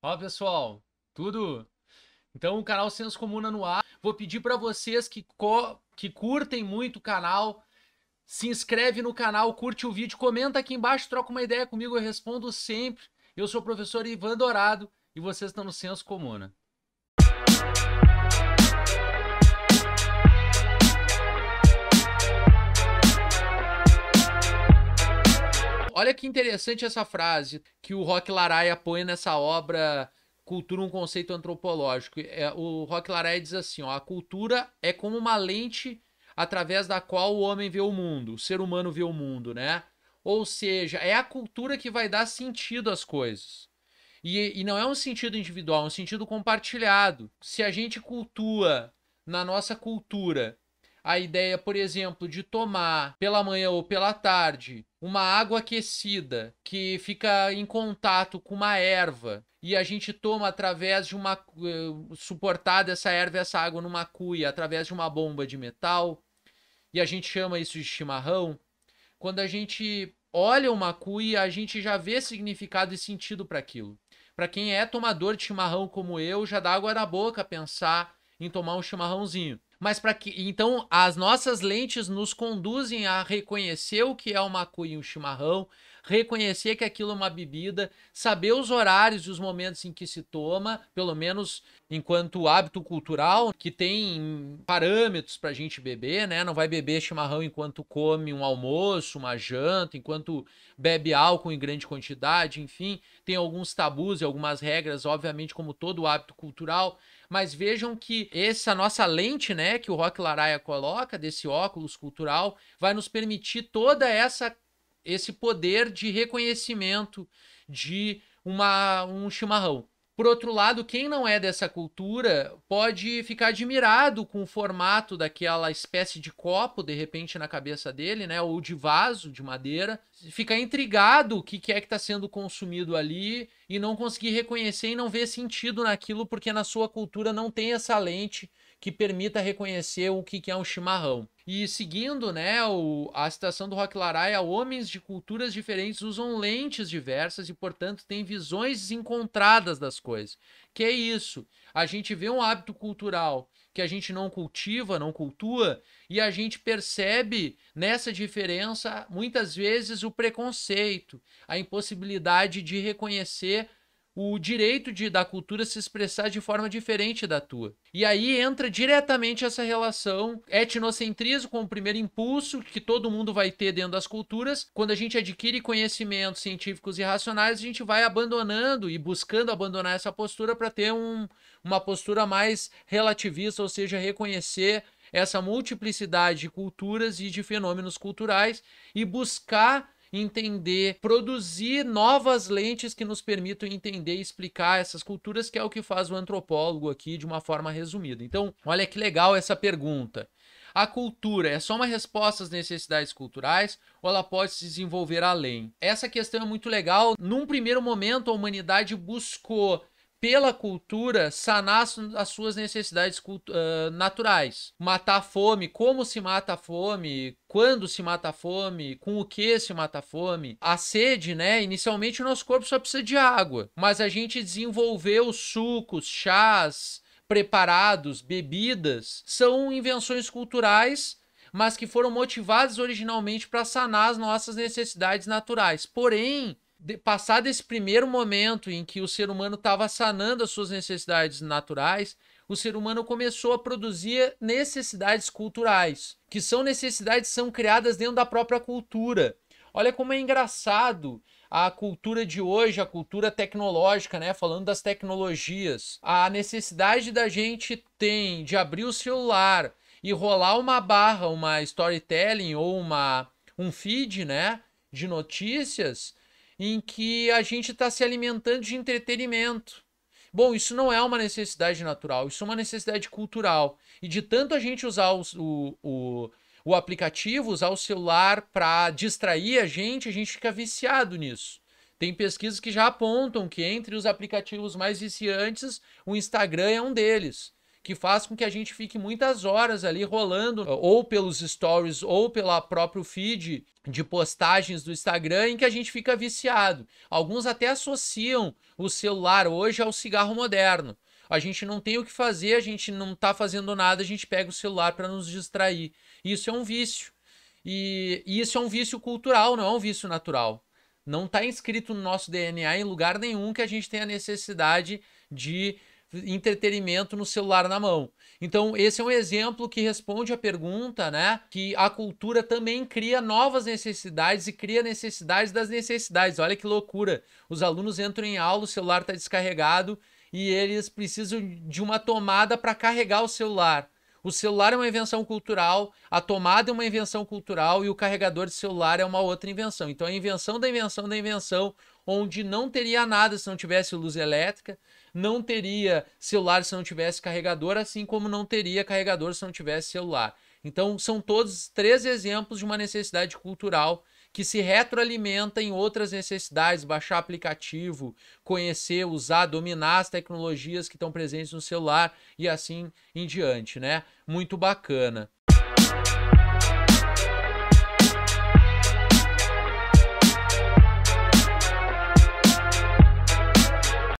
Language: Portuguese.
Olá pessoal, tudo? Então, o canal Senso Comuna tá no ar. Vou pedir para vocês que, que curtem muito o canal, se inscreve no canal, curte o vídeo, comenta aqui embaixo, troca uma ideia comigo, eu respondo sempre. Eu sou o professor Ivan Dourado e vocês estão no Senso Comuna. Né? Olha que interessante essa frase que o Rock Laraia põe nessa obra Cultura um conceito antropológico. É, o Rock Laraia diz assim, ó, a cultura é como uma lente através da qual o homem vê o mundo, o ser humano vê o mundo, né? Ou seja, é a cultura que vai dar sentido às coisas. E, e não é um sentido individual, é um sentido compartilhado. Se a gente cultua na nossa cultura a ideia, por exemplo, de tomar pela manhã ou pela tarde uma água aquecida que fica em contato com uma erva e a gente toma através de uma eh, suportada essa erva essa água numa cuia através de uma bomba de metal e a gente chama isso de chimarrão quando a gente olha uma cuia a gente já vê significado e sentido para aquilo para quem é tomador de chimarrão como eu já dá água na boca pensar em tomar um chimarrãozinho mas para que então as nossas lentes nos conduzem a reconhecer o que é o macu e o chimarrão, reconhecer que aquilo é uma bebida, saber os horários e os momentos em que se toma, pelo menos enquanto hábito cultural, que tem parâmetros para a gente beber, né? Não vai beber chimarrão enquanto come um almoço, uma janta, enquanto bebe álcool em grande quantidade, enfim, tem alguns tabus e algumas regras, obviamente, como todo hábito cultural, mas vejam que essa nossa lente, né, que o Rock Laraia coloca, desse óculos cultural, vai nos permitir toda essa esse poder de reconhecimento de uma, um chimarrão. Por outro lado, quem não é dessa cultura pode ficar admirado com o formato daquela espécie de copo, de repente, na cabeça dele, né? Ou de vaso de madeira. Ficar intrigado o que, que é que está sendo consumido ali e não conseguir reconhecer e não ver sentido naquilo, porque na sua cultura não tem essa lente que permita reconhecer o que é um chimarrão. E seguindo né, o, a citação do Rock Laraia, homens de culturas diferentes usam lentes diversas e, portanto, têm visões encontradas das coisas. Que é isso. A gente vê um hábito cultural que a gente não cultiva, não cultua, e a gente percebe nessa diferença, muitas vezes, o preconceito, a impossibilidade de reconhecer o direito de da cultura se expressar de forma diferente da tua. E aí entra diretamente essa relação etnocentrismo como o primeiro impulso que todo mundo vai ter dentro das culturas. Quando a gente adquire conhecimentos científicos e racionais, a gente vai abandonando e buscando abandonar essa postura para ter um, uma postura mais relativista, ou seja, reconhecer essa multiplicidade de culturas e de fenômenos culturais e buscar entender, produzir novas lentes que nos permitam entender e explicar essas culturas, que é o que faz o antropólogo aqui de uma forma resumida. Então, olha que legal essa pergunta. A cultura é só uma resposta às necessidades culturais ou ela pode se desenvolver além? Essa questão é muito legal. Num primeiro momento, a humanidade buscou pela cultura, sanar as suas necessidades uh, naturais. Matar a fome, como se mata a fome, quando se mata a fome, com o que se mata a fome. A sede, né? Inicialmente o nosso corpo só precisa de água, mas a gente desenvolveu sucos, chás, preparados, bebidas, são invenções culturais mas que foram motivadas originalmente para sanar as nossas necessidades naturais. Porém, de, esse primeiro momento em que o ser humano estava sanando as suas necessidades naturais, o ser humano começou a produzir necessidades culturais, que são necessidades que são criadas dentro da própria cultura. Olha como é engraçado a cultura de hoje, a cultura tecnológica, né? Falando das tecnologias, a necessidade da gente tem de abrir o celular e rolar uma barra, uma storytelling ou uma um feed, né? De notícias em que a gente está se alimentando de entretenimento. Bom, isso não é uma necessidade natural, isso é uma necessidade cultural. E de tanto a gente usar o, o, o, o aplicativo, usar o celular para distrair a gente, a gente fica viciado nisso. Tem pesquisas que já apontam que entre os aplicativos mais viciantes, o Instagram é um deles que faz com que a gente fique muitas horas ali rolando, eh, ou pelos stories, ou pelo próprio feed de postagens do Instagram, em que a gente fica viciado. Alguns até associam o celular hoje ao cigarro moderno. A gente não tem o que fazer, a gente não está fazendo nada, a gente pega o celular para nos distrair. Isso é um vício. E, e isso é um vício cultural, não é um vício natural. Não está inscrito no nosso DNA em lugar nenhum que a gente tenha necessidade de entretenimento no celular na mão. Então, esse é um exemplo que responde à pergunta, né? Que a cultura também cria novas necessidades e cria necessidades das necessidades. Olha que loucura. Os alunos entram em aula, o celular está descarregado e eles precisam de uma tomada para carregar o celular. O celular é uma invenção cultural, a tomada é uma invenção cultural e o carregador de celular é uma outra invenção. Então, é a invenção da invenção da invenção, onde não teria nada se não tivesse luz elétrica, não teria celular se não tivesse carregador, assim como não teria carregador se não tivesse celular. Então, são todos três exemplos de uma necessidade cultural que se retroalimenta em outras necessidades, baixar aplicativo, conhecer, usar, dominar as tecnologias que estão presentes no celular e assim em diante, né? Muito bacana.